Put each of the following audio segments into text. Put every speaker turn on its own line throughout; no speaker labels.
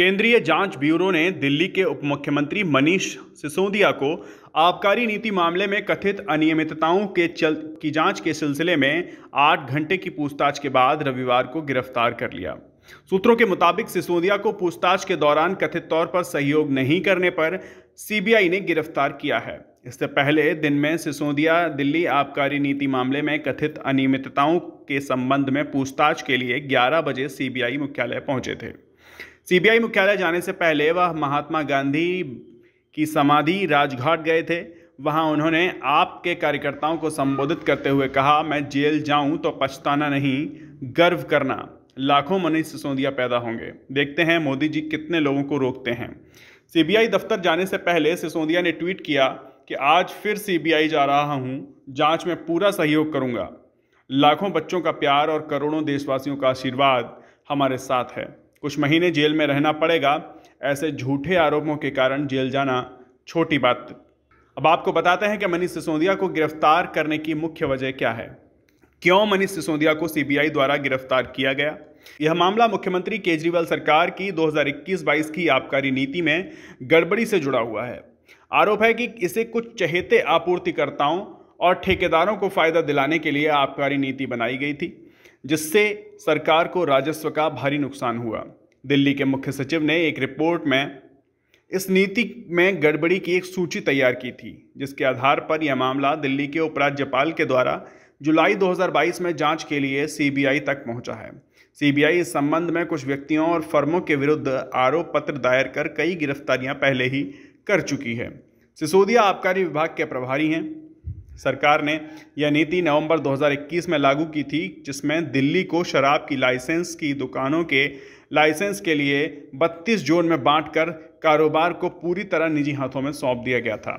केंद्रीय जांच ब्यूरो ने दिल्ली के उप मुख्यमंत्री मनीष सिसोदिया को आबकारी नीति मामले में कथित अनियमितताओं के चल की जांच के सिलसिले में आठ घंटे की पूछताछ के बाद रविवार को गिरफ्तार कर लिया सूत्रों के मुताबिक सिसोदिया को पूछताछ के दौरान कथित तौर पर सहयोग नहीं करने पर सीबीआई ने गिरफ्तार किया है इससे पहले दिन में सिसोदिया दिल्ली आबकारी नीति मामले में कथित अनियमितताओं के संबंध में पूछताछ के लिए 11 बजे सीबीआई मुख्यालय पहुंचे थे सीबीआई मुख्यालय जाने से पहले वह महात्मा गांधी की समाधि राजघाट गए थे वहां उन्होंने आपके कार्यकर्ताओं को संबोधित करते हुए कहा मैं जेल जाऊं तो पछताना नहीं गर्व करना लाखों मनीष सिसोदिया पैदा होंगे देखते हैं मोदी जी कितने लोगों को रोकते हैं सीबीआई दफ्तर जाने से पहले सिसोदिया ने ट्वीट किया कि आज फिर सीबीआई जा रहा हूं जांच में पूरा सहयोग करूंगा लाखों बच्चों का प्यार और करोड़ों देशवासियों का आशीर्वाद हमारे साथ है कुछ महीने जेल में रहना पड़ेगा ऐसे झूठे आरोपों के कारण जेल जाना छोटी बात अब आपको बताते हैं कि मनीष सिसोदिया को गिरफ्तार करने की मुख्य वजह क्या है क्यों मनीष सिसोदिया को सीबीआई द्वारा गिरफ्तार किया गया यह मामला मुख्यमंत्री केजरीवाल सरकार की 2021-22 की आबकारी नीति में गड़बड़ी से जुड़ा हुआ है आरोप है कि इसे कुछ चहेते आपूर्तिकर्ताओं और ठेकेदारों को फायदा दिलाने के लिए आबकारी नीति बनाई गई थी जिससे सरकार को राजस्व का भारी नुकसान हुआ दिल्ली के मुख्य सचिव ने एक रिपोर्ट में इस नीति में गड़बड़ी की एक सूची तैयार की थी जिसके आधार पर यह मामला दिल्ली के उपराज्यपाल के द्वारा जुलाई 2022 में जांच के लिए सीबीआई तक पहुंचा है सीबीआई इस संबंध में कुछ व्यक्तियों और फर्मों के विरुद्ध आरोप पत्र दायर कर कई गिरफ्तारियां पहले ही कर चुकी है सिसोदिया आबकारी विभाग के प्रभारी हैं सरकार ने यह नीति नवंबर 2021 में लागू की थी जिसमें दिल्ली को शराब की लाइसेंस की दुकानों के लाइसेंस के लिए 32 जोन में बांटकर कारोबार को पूरी तरह निजी हाथों में सौंप दिया गया था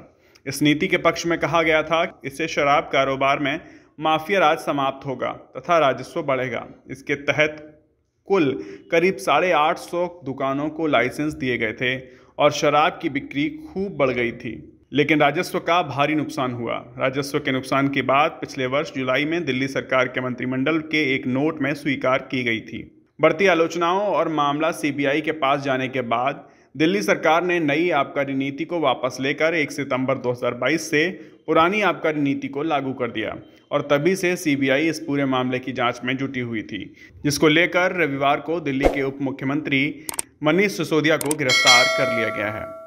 इस नीति के पक्ष में कहा गया था इससे शराब कारोबार में माफिया राज समाप्त होगा तथा राजस्व बढ़ेगा इसके तहत कुल करीब साढ़े आठ सौ दुकानों को लाइसेंस दिए गए थे और शराब की बिक्री खूब बढ़ गई थी लेकिन राजस्व का भारी नुकसान हुआ राजस्व के नुकसान की बात पिछले वर्ष जुलाई में दिल्ली सरकार के मंत्रिमंडल के एक नोट में स्वीकार की गई थी बढ़ती आलोचनाओं और मामला सीबीआई के पास जाने के बाद दिल्ली सरकार ने नई आबकारी नीति को वापस लेकर 1 सितंबर 2022 से पुरानी आबकारी नीति को लागू कर दिया और तभी से सीबीआई इस पूरे मामले की जांच में जुटी हुई थी जिसको लेकर रविवार को दिल्ली के उप मुख्यमंत्री मनीष सिसोदिया को गिरफ्तार कर लिया गया है